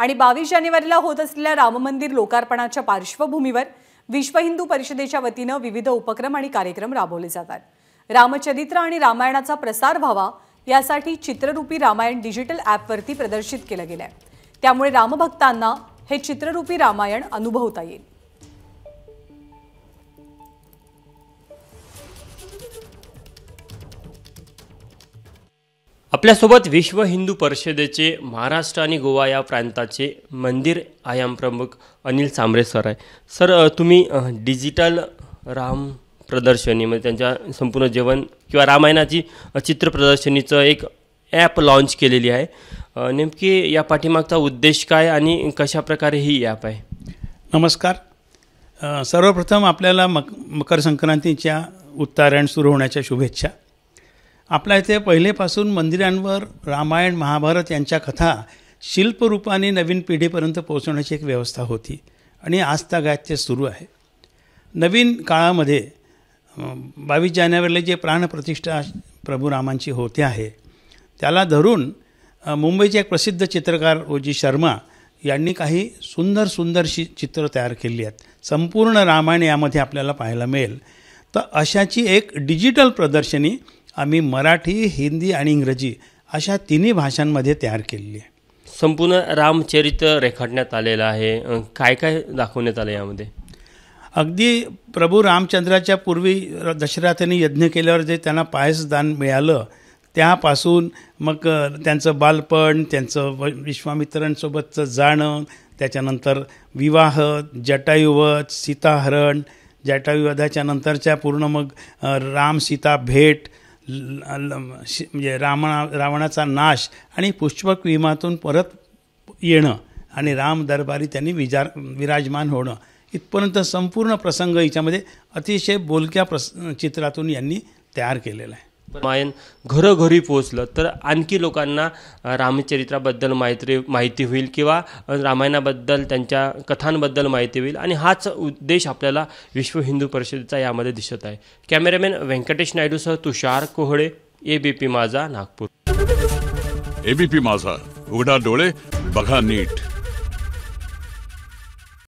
आणि बावीस जानेवारीला होत असलेल्या राम मंदिर लोकार्पणाच्या पार्श्वभूमीवर विश्व हिंदू परिषदेच्या वतीनं विविध उपक्रम आणि कार्यक्रम राबवले जातात रामचरित्र आणि रामायणाचा प्रसार व्हावा यासाठी चित्ररूपी रामायण डिजिटल ॲपवरती प्रदर्शित केलं गेलं आहे त्यामुळे रामभक्तांना हे चित्ररूपी रामायण अनुभवता येईल आपल्यासोबत विश्व हिंदू परिषदेचे महाराष्ट्र आणि गोवा या प्रांताचे मंदिर आयाम प्रमुख अनिल सांबरे सर आहे सर तुम्ही डिजिटल राम प्रदर्शनी म्हणजे त्यांच्या संपूर्ण जेवण किंवा रामायणाची चित्र प्रदर्शनीचं एक ॲप लॉन्च केलेली आहे नेमकी या पाठीमागचा उद्देश काय आणि कशाप्रकारे ही ॲप आहे नमस्कार सर्वप्रथम आपल्याला मक मकर संक्रांतीच्या उत्तरायण सुरू होण्याच्या शुभेच्छा आपल्या इथे पहिलेपासून मंदिरांवर रामायण महाभारत यांच्या कथा शिल्परूपाने नवीन पिढीपर्यंत पोहोचवण्याची एक व्यवस्था होती आणि आज गायत ते सुरू आहे नवीन काळामध्ये बावीस जानेवारीला जे प्राणप्रतिष्ठा प्रभू रामांची होते आहे त्याला धरून मुंबईचे एक प्रसिद्ध चित्रकार ओजी शर्मा यांनी काही सुंदर सुंदर शि चित्र तयार केली आहेत संपूर्ण रामायण यामध्ये आपल्याला पाहायला मिळेल तर अशाची एक डिजिटल प्रदर्शनी आम्ही मराठी हिंदी आणि इंग्रजी अशा तिन्ही भाषांमध्ये तयार केलेली आहे संपूर्ण रामचरित्र रेखाटण्यात आलेलं आहे काय काय दाखवण्यात आलं यामध्ये अगदी प्रभू रामचंद्राच्या पूर्वी दशरथाने यज्ञ केल्यावर जे त्यांना पायसदान मिळालं त्यापासून मग त्यांचं बालपण त्यांचं विश्वामित्रांसोबतचं जाणं त्याच्यानंतर विवाह जटायुवध सीताहरण जटायुवधाच्या नंतरच्या पूर्ण मग राम सीता भेट म्हणजे रामणा रावणाचा नाश आणि पुष्पक विमातून परत येणं आणि राम दरबारी त्यांनी विजार विराजमान होणं इथपर्यंत संपूर्ण प्रसंग याच्यामध्ये अतिशय बोलक्या प्रस चित्रातून यांनी तयार केलेला आहे रामायण घरोघरी पोहोचलं तर आणखी लोकांना रामचरित्राबद्दल माहिती माहिती होईल किंवा रामायणाबद्दल त्यांच्या कथांबद्दल माहिती होईल आणि हाच उद्देश आपल्याला विश्व हिंदू परिषदेचा यामध्ये दिसत आहे कॅमेरामॅन व्यंकटेश नायडूसह तुषार कोहळे एबीपी माझा नागपूर एबीपी माझा उघडा डोळे बघा नीट